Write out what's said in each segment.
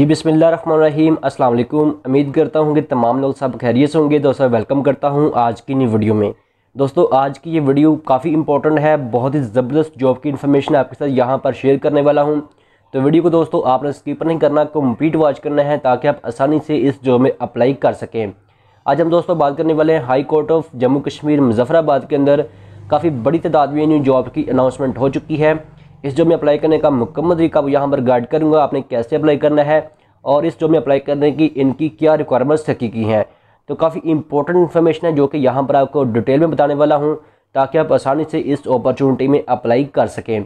जी बिसमीम अस्सलाम वालेकुम उम्मीद करता हूँ कि तमाम लोग सब खैरियत होंगे दोस्तों वेलकम करता हूँ आज की नई वीडियो में दोस्तों आज की ये वीडियो काफ़ी इंपॉर्टेंट है बहुत ही ज़बरदस्त जॉब की इन्फॉर्मेशन आपके साथ यहाँ पर शेयर करने वाला हूँ तो वीडियो को दोस्तों आपने स्किप नहीं करना कम्प्लीट वॉच करना है ताकि आप आसानी से इस जॉब में अप्लाई कर सकें आज हम दोस्तों बात करने वाले हैं high court of Jammu Kashmir Muzaffarabad के अंदर काफ़ी बड़ी तादाद में न्यू जॉब की अनाउंसमेंट हो चुकी है इस जॉब में अप्लाई करने का मुकम्मल तरीका यहाँ पर गाइड करूँगा आपने कैसे अप्लाई करना है और इस जॉब में अप्लाई करने की इनकी क्या रिक्वायरमेंट्स हकीकी हैं तो काफ़ी इंपॉर्टेंट इन्फॉर्मेशन है जो कि यहाँ पर आपको डिटेल में बताने वाला हूँ ताकि आप आसानी से इस अपॉर्चुनिटी में अप्लाई कर सकें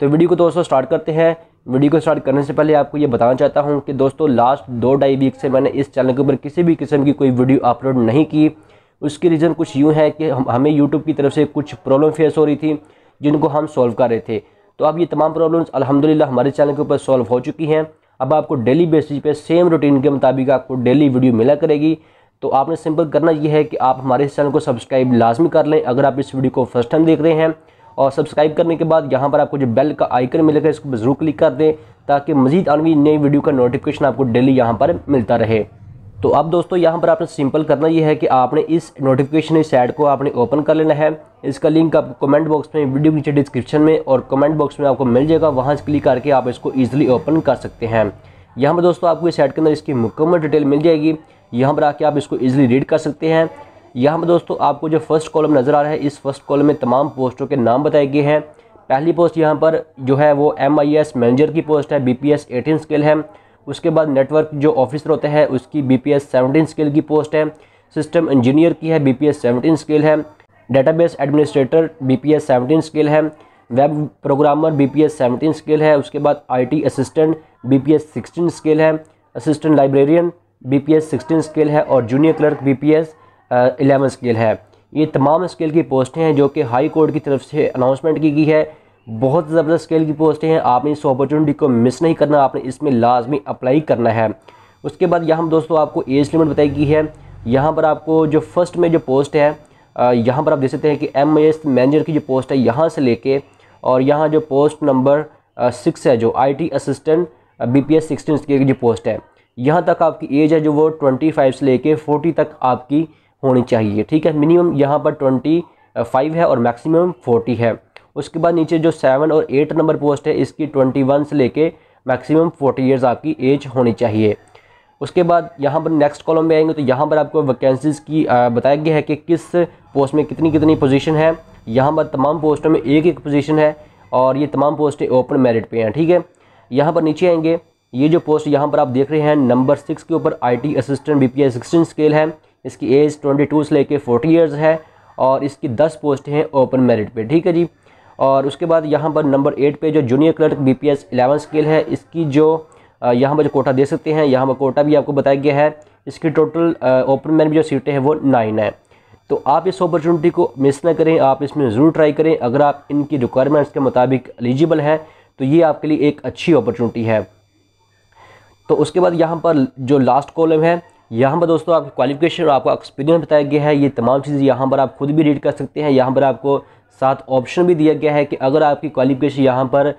तो वीडियो को दोस्तों स्टार्ट करते हैं वीडियो को स्टार्ट करने से पहले आपको ये बताना चाहता हूँ कि दोस्तों लास्ट दो ढाई वीक से मैंने इस चैनल के ऊपर किसी भी किस्म की कोई वीडियो अपलोड नहीं की उसकी रीज़न कुछ यूँ है कि हमें यूट्यूब की तरफ से कुछ प्रॉब्लम फेस हो रही थी जिनको हम सॉल्व कर रहे थे तो अब ये तमाम प्रॉब्लम्स अलहमदिल्ला हमारे चैनल के ऊपर सॉल्व हो चुकी हैं अब आपको डेली बेसिस पे सेम रूटीन के मुताबिक आपको डेली वीडियो मिला करेगी तो आपने सिंपल करना यह है कि आप हमारे चैनल को सब्सक्राइब लाजमी कर लें अगर आप इस वीडियो को फर्स्ट टाइम देख रहे हैं और सब्सक्राइब करने के बाद यहाँ पर आपको जो बेल का आइकन मिलेगा इसको ज़रूर क्लिक कर दें ताकि मजीद आनवी नई वीडियो का नोटिफिकेशन आपको डेली यहाँ पर मिलता रहे तो अब दोस्तों यहाँ पर आपने सिंपल करना ये है कि आपने इस नोटिफिकेशन इस ऐड को आपने ओपन कर लेना है इसका लिंक आप कमेंट बॉक्स में वीडियो नीचे डिस्क्रिप्शन में और कमेंट बॉक्स में आपको मिल जाएगा वहाँ से क्लिक करके आप इसको ईजिली ओपन कर सकते हैं यहाँ पर दोस्तों आपको इस ऐड के अंदर इसकी मुकम्मल डिटेल मिल जाएगी यहाँ पर आके आप इसको ईजिली रीड कर सकते हैं यहाँ पर दोस्तों आपको जो फर्स्ट कॉलम नज़र आ रहा है इस फर्स्ट कॉलम में तमाम पोस्टों के नाम बताए गए हैं पहली पोस्ट यहाँ पर जो है वो एम मैनेजर की पोस्ट है बी पी स्केल है उसके बाद नेटवर्क जो ऑफिसर होते हैं उसकी बी पी एस स्केल की पोस्ट है सिस्टम इंजीनियर की है बी पी एस स्केल है database administrator B P S scale है web programmer B P S scale है उसके बाद I T assistant B P S sixteen scale है assistant librarian B P S sixteen scale है और junior clerk B P S eleven scale है ये तमाम स्केल की पोस्टें हैं जो कि हाई कोर्ट की तरफ से अनाउंसमेंट की गई है बहुत ज़बरदस्त स्केल की पोस्ट है आपने इस अपॉर्चुनिटी को मिस नहीं करना आपने इसमें लाजमी अप्लाई करना है उसके बाद यहाँ दोस्तों आपको एज लिमिट बताई गई है यहाँ पर आपको जो फर्स्ट में जो पोस्ट है यहाँ पर आप देख सकते हैं कि एम मैनेजर की जो पोस्ट है यहाँ से लेके और यहाँ जो पोस्ट नंबर सिक्स है जो आईटी असिस्टेंट बीपीएस सिक्सटीन की जो पोस्ट है यहाँ तक आपकी एज है जो वो ट्वेंटी फाइव से लेके फोर्टी तक आपकी होनी चाहिए ठीक है मिनिमम यहाँ पर ट्वेंटी फाइव है और मैक्सिमम फोर्टी है उसके बाद नीचे जो सेवन और एट नंबर पोस्ट है इसकी ट्वेंटी वन से लेके मैक्सिमम फोर्टी ईयर्स आपकी एज होनी चाहिए उसके बाद यहाँ पर नेक्स्ट कॉलम में आएंगे तो यहाँ पर आपको वैकेंसीज़ की बताया गया है कि किस पोस्ट में कितनी कितनी पोजीशन है यहाँ पर तमाम पोस्टों में एक एक पोजीशन है और ये तमाम पोस्टें ओपन मेरिट पे हैं ठीक है यहाँ पर नीचे आएंगे ये जो पोस्ट यहाँ पर आप देख रहे हैं नंबर सिक्स के ऊपर T assistant BPS sixteen scale है इसकी एज ट्वेंटी टू से लेकर फोर्टी ईयर्स है और इसकी दस पोस्ट हैं ओपन मेरिट पे ठीक है जी और उसके बाद यहाँ पर नंबर एट पे जो junior clerk B P S eleven scale है इसकी जो यहाँ पर जो कोटा दे सकते हैं यहाँ पर कोटा भी आपको बताया गया है इसकी टोटल ओपन मैन भी जो सीटें हैं वो नाइन है तो आप इस अपॉर्चुनिटी को मिस ना करें आप इसमें ज़रूर ट्राई करें अगर आप इनकी रिक्वायरमेंट्स के मुताबिक एलिजिबल हैं तो ये आपके लिए एक अच्छी अपॉर्चुनिटी है तो उसके बाद यहाँ पर जो लास्ट कॉलम है यहाँ पर दोस्तों आपकी क्वालिफिकेशन और आपका एक्सपीरियंस बताया गया है ये तमाम चीज़ें यहाँ पर आप खुद भी रीड कर सकते हैं यहाँ पर आपको साथ ऑप्शन भी दिया गया है कि अगर आपकी क्वालिफिकेशन यहाँ पर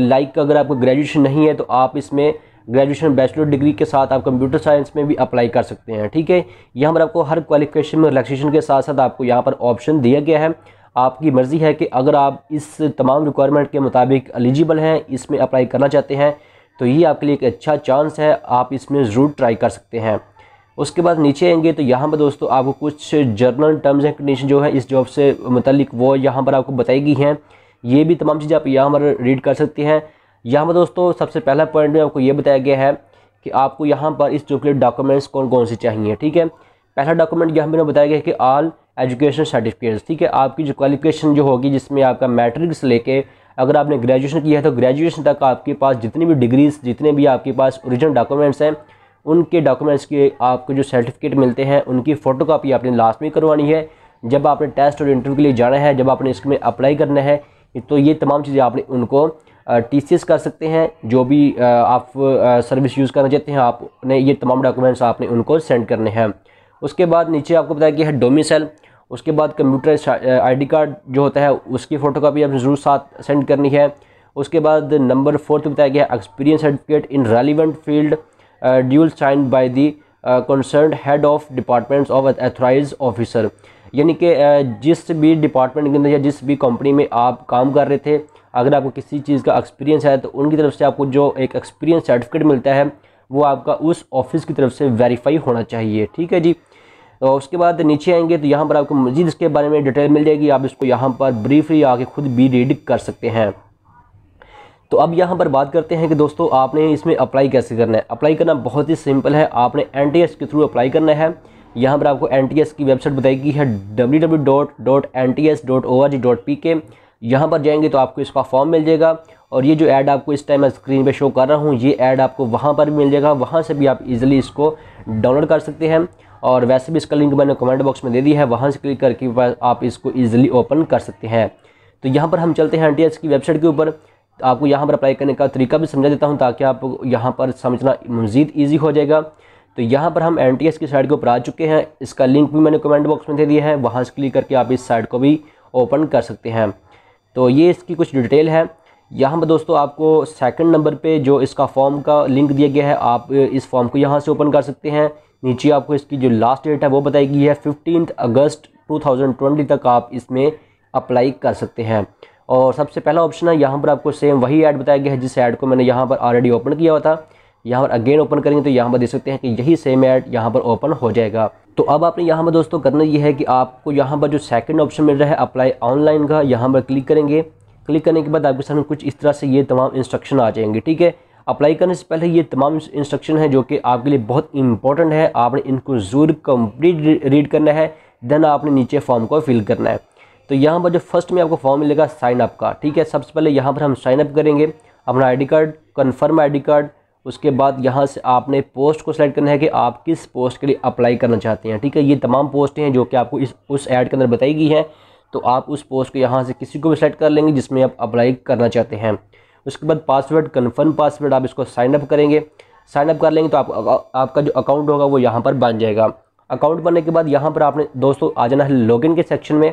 लाइक अगर आपको ग्रेजुएशन नहीं है तो आप इसमें ग्रेजुएशन बैचलर डिग्री के साथ आप कंप्यूटर साइंस में भी अप्लाई कर सकते हैं ठीक है यहाँ पर आपको हर क्वालिफिकेशन में रिलेक्सेशन के साथ साथ आपको यहाँ पर ऑप्शन दिया गया है आपकी मर्ज़ी है कि अगर आप इस तमाम रिक्वायरमेंट के मुताबिक एलिजिबल हैं इसमें अप्लाई करना चाहते हैं तो ये आपके लिए एक अच्छा चांस है आप इसमें ज़रूर ट्राई कर सकते हैं उसके बाद नीचे आएंगे तो यहाँ पर दोस्तों आपको कुछ जर्नल टर्म्स एंड कंडीशन जो है इस जॉब से मतलब वो यहाँ पर आपको बताई गई हैं ये भी तमाम चीज़ें आप यहाँ पर रीड कर सकते हैं यहाँ पर दोस्तों सबसे पहला पॉइंट में आपको ये बताया गया है कि आपको यहाँ पर इस जॉब के लिए डॉक्यूमेंट्स कौन कौन से चाहिए ठीक है पहला डॉक्यूमेंट यहाँ मैंने बताया गया है कि ऑल एजुकेशन सर्टिफिकेट्स ठीक है आपकी जो क्वालिफिकेशन जो होगी जिसमें आपका मैट्रिक से लेके अगर आपने ग्रेजुएशन किया है तो ग्रेजुएशन तक आपके पास जितनी भी डिग्रीज जितने भी आपके पास ओरिजिनल डॉक्यूमेंट्स हैं उनके डॉक्यूमेंट्स के आपको जो सर्टिफिकेट मिलते हैं उनकी फ़ोटो कापी आपने लास्ट में करवानी है जब आपने टेस्ट और इंटरव्यू के लिए जाना है जब आपने इसमें अप्लाई करना है तो ये तमाम चीज़ें आपने उनको टी सी एस कर सकते हैं जो भी आप सर्विस यूज़ करना चाहते हैं आपने ये तमाम डॉक्यूमेंट्स आपने उनको सेंड करने हैं उसके बाद नीचे आपको बताया गया है डोमिसल उसके बाद कंप्यूटर आईडी कार्ड जो होता है उसकी फ़ोटो कापी आपने ज़रूर साथ सेंड करनी है उसके बाद नंबर फोर्थ बताया गया experience certificate in relevant field duly sign by the concern head of departments of authorize officer यानी कि uh, जिस भी डिपार्टमेंट के अंदर या जिस भी कंपनी में आप काम कर रहे थे अगर आपको किसी चीज़ का एक्सपीरियंस है तो उनकी तरफ से आपको जो एक एक्सपीरियंस सर्टिफिकेट मिलता है वो आपका उस ऑफिस की तरफ से वेरीफाई होना चाहिए ठीक है जी तो उसके बाद नीचे आएंगे तो यहाँ पर आपको मजीद इसके बारे में डिटेल मिल जाएगी आप इसको यहाँ पर ब्रीफली आके खुद भी रीड कर सकते हैं तो अब यहाँ पर बात करते हैं कि दोस्तों आपने इसमें अप्लाई कैसे करना है अप्लाई करना बहुत ही सिंपल है आपने एन के थ्रू अप्लाई करना है यहाँ पर आपको एन की वेबसाइट बताई गई है के यहाँ पर जाएंगे तो आपको इसका फॉर्म मिल जाएगा और ये जो ऐड आपको इस टाइम स्क्रीन पे शो कर रहा हूँ ये ऐड आपको वहाँ पर भी मिल जाएगा वहाँ से भी आप इजीली इसको डाउनलोड कर सकते हैं और वैसे भी इसका लिंक मैंने कमेंट बॉक्स में दे दी है वहाँ से क्लिक करके आप इसको ईजिली ओपन कर सकते हैं तो यहाँ पर हम चलते हैं एन की वेबसाइट के ऊपर आपको यहाँ पर अप्लाई करने का तरीका भी समझा देता हूँ ताकि आप यहाँ पर समझना मज़ीद ईजी हो जाएगा तो यहाँ पर हम एन टी एस की साइट के ऊपर आ चुके हैं इसका लिंक भी मैंने कमेंट बॉक्स में दे दिया है वहाँ से क्लिक करके आप इस साइट को भी ओपन कर सकते हैं तो ये इसकी कुछ डिटेल है यहाँ पर दोस्तों आपको सेकंड नंबर पे जो इसका फॉर्म का लिंक दिया गया है आप इस फॉर्म को यहाँ से ओपन कर सकते हैं नीचे आपको इसकी जो लास्ट डेट है वो बताई गई है फिफ्टीन अगस्त टू तक आप इसमें अप्लाई कर सकते हैं और सबसे पहला ऑप्शन है यहाँ पर आपको सेम वही ऐड बताया गया है जिस ऐड को मैंने यहाँ पर ऑलरेडी ओपन किया हुआ था यहाँ पर अगेन ओपन करेंगे तो यहाँ पर देख सकते हैं कि यही सेम ऐड यहाँ पर ओपन हो जाएगा तो अब आपने यहाँ पर दोस्तों करना ये है कि आपको यहाँ पर जो सेकंड ऑप्शन मिल रहा है अप्लाई ऑनलाइन का यहाँ पर क्लिक करेंगे क्लिक करने के बाद आपके सामने कुछ इस तरह से ये तमाम इंस्ट्रक्शन आ जाएंगे ठीक है अप्लाई करने से पहले ये तमाम इंस्ट्रक्शन है जो कि आपके लिए बहुत इंपॉर्टेंट है आपने इनको ज़रूर कंप्लीट रीड करना है देन आपने नीचे फॉर्म को फिल करना है तो यहाँ पर जो फर्स्ट में आपको फॉर्म मिलेगा साइनअप का ठीक है सबसे पहले यहाँ पर हम साइनअप करेंगे अपना ID card confirm ID card उसके बाद यहाँ से आपने पोस्ट को सिलेक्ट करना है कि आप किस पोस्ट के लिए अप्लाई करना चाहते हैं ठीक है ये तमाम पोस्टें हैं जो कि आपको इस उस ऐड के अंदर बताई गई हैं तो आप उस पोस्ट को यहाँ से किसी को भी सिलेक्ट कर लेंगे जिसमें आप अप्लाई करना चाहते हैं उसके बाद पासवर्ड कन्फर्म पासवर्ड आप इसको साइनअप करेंगे साइनअप कर लेंगे तो आप, आप आपका जो अकाउंट होगा वो यहाँ पर बन जाएगा अकाउंट बनने के बाद यहाँ पर आपने दोस्तों आ जाना है लॉगिन के सेक्शन में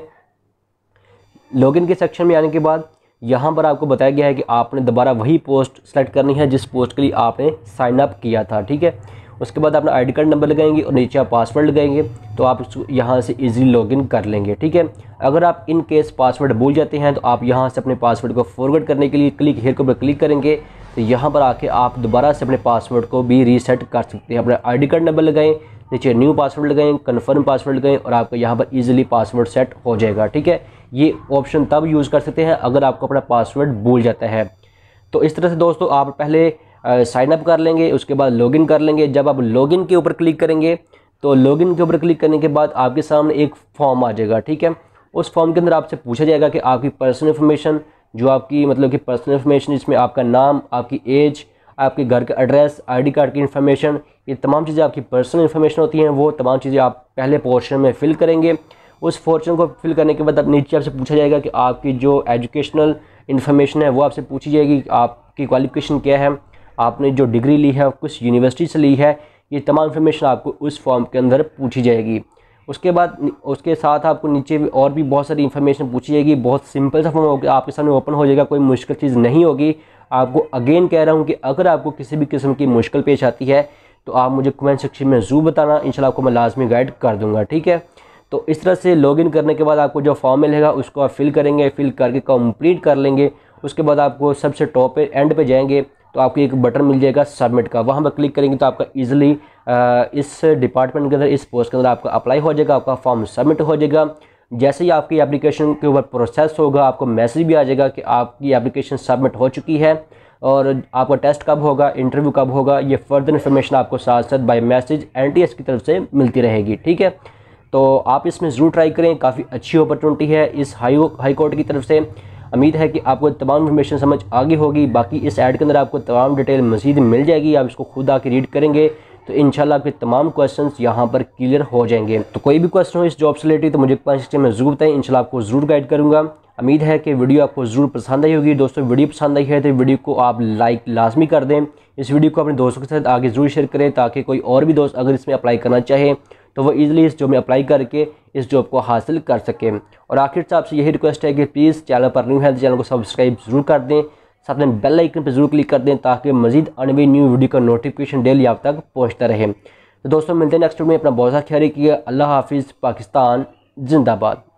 लॉगिन के सेक्शन में आने के बाद यहाँ पर आपको बताया गया है कि आपने दोबारा वही पोस्ट सेलेक्ट करनी है जिस पोस्ट के लिए आपने साइन अप किया था ठीक है उसके बाद आपने आई कार्ड नंबर लगाएंगे और नीचे आप पासवर्ड लगाएंगे तो आप इसको यहाँ से इजीली लॉगिन कर लेंगे ठीक है अगर आप इन केस पासवर्ड भूल जाते हैं तो आप यहाँ से अपने पासवर्ड को फॉरवर्ड करने के लिए क्लिक हेयर के ऊपर क्लिक करेंगे तो यहाँ पर आके आप दोबारा से अपने पासवर्ड को भी रीसेट कर सकते हैं अपना आई कार्ड नंबर लगाएँ नीचे न्यू पासवर्ड लगाएँ कन्फर्म पासवर्ड लगाएँ और आपका यहाँ पर ईजिली पासवर्ड सेट हो जाएगा ठीक है ये ऑप्शन तब यूज़ कर सकते हैं अगर आपको अपना पासवर्ड भूल जाता है तो इस तरह से दोस्तों आप पहले साइनअप कर लेंगे उसके बाद लॉगिन कर लेंगे जब आप लॉगिन के ऊपर क्लिक करेंगे तो लॉगिन के ऊपर क्लिक करने के बाद आपके सामने एक फॉर्म आ जाएगा ठीक है उस फॉर्म के अंदर आपसे पूछा जाएगा कि आपकी पर्सनल इन्फॉर्मेशन जो आपकी मतलब कि पर्सनल इन्फॉर्मेशन इसमें आपका नाम आपकी एज आपके घर का एड्रेस आईडी कार्ड की इन्फॉर्मेशन ये तमाम चीज़ें आपकी पर्सनल इन्फॉर्मेशन होती हैं वो तमाम चीज़ें आप पहले पोर्शन में फिल करेंगे उस फॉर्चून को फिल करने के बाद नीचे आपसे पूछा जाएगा कि आपकी जो एजुकेशनल इन्फॉर्मेशन है वो आपसे पूछी जाएगी आपकी क्वालिफिकेशन क्या है आपने जो डिग्री ली है किस यूनिवर्सिटी से ली है ये तमाम इन्फॉर्मेशन आपको उस फॉर्म के अंदर पूछी जाएगी उसके बाद उसके साथ आपको नीचे भी और भी बहुत सारी इन्फॉर्मेशन पूछी जाएगी बहुत सिंपल सा फॉर्म होगा आपके सामने ओपन हो जाएगा कोई मुश्किल चीज़ नहीं होगी आपको अगेन कह रहा हूँ कि अगर आपको किसी भी किस्म की मुश्किल पेश आती है तो आप मुझे कमेंट सेक्शन में ज़रूर बताना इंशाल्लाह आपको मैं लाजमी गाइड कर दूँगा ठीक है तो इस तरह से लॉगिन करने के बाद आपको जो फॉर्म मिलेगा उसको आप फिल करेंगे फिल करके कंप्लीट कर लेंगे उसके बाद आपको सबसे टॉप पे एंड पे जाएंगे तो आपको एक बटन मिल जाएगा सबमिट का वहाँ पर क्लिक करेंगे तो आपका ईजिली इस डिपार्टमेंट के अंदर इस पोस्ट के अंदर आपका अप्लाई हो जाएगा आपका फॉर्म सबमिट हो जाएगा जैसे ही आपकी एप्लीकेशन के ऊपर प्रोसेस होगा आपको मैसेज भी आ जाएगा कि आपकी एप्लीकेशन सबमिट हो चुकी है और आपका टेस्ट कब होगा इंटरव्यू कब होगा ये फर्दर इन्फॉर्मेशन आपको साथ साथ बाय मैसेज एनटीएस की तरफ से मिलती रहेगी ठीक है तो आप इसमें ज़रूर ट्राई करें काफ़ी अच्छी अपॉर्चुनिटी है इस हाई हाई कोर्ट की तरफ से उम्मीद है कि आपको तमाम इन्फॉर्मेशन समझ आगे होगी बाकी इस ऐड के अंदर आपको तमाम डिटेल मजीद मिल जाएगी आप इसको खुद आके रीड करेंगे तो इन आपके तमाम क्वेश्चन यहाँ पर क्लियर हो जाएंगे तो कोई भी क्वेश्चन हो इस जॉब से रिलेटेड तो मुझे कमेंट में ज़रूर बताएं इनशाला आपको ज़रूर गाइड करूँगा उम्मीद है कि वीडियो आपको ज़रूर पसंद आई होगी दोस्तों वीडियो पसंद आई है तो वीडियो को आप लाइक लाजमी कर दें इस वीडियो को अपने दोस्तों के साथ आगे ज़रूर शेयर करें ताकि कोई और भी दोस्त अगर इसमें अप्लाई करना चाहे तो वो ईज़िली इस जॉब में अप्लाई करके इस जॉब को हासिल कर सकें और आखिर से आपसे यही रिक्वेस्ट है कि प्लीज़ चैनल पर न्यू है चैनल तो को सब्सक्राइब ज़रूर कर दें साथ में बेल आइकन पर जरूर क्लिक कर दें ताकि मजीद अनवी न्यू वीडियो का नोटिफिकेशन डेली आप तक पहुँचता रहे तो दोस्तों मिलते हैं नेक्स्ट वीडियो में अपना बहुत ख्याल रखिए अल्लाह हाफिज़ पाकिस्तान जिंदाबाद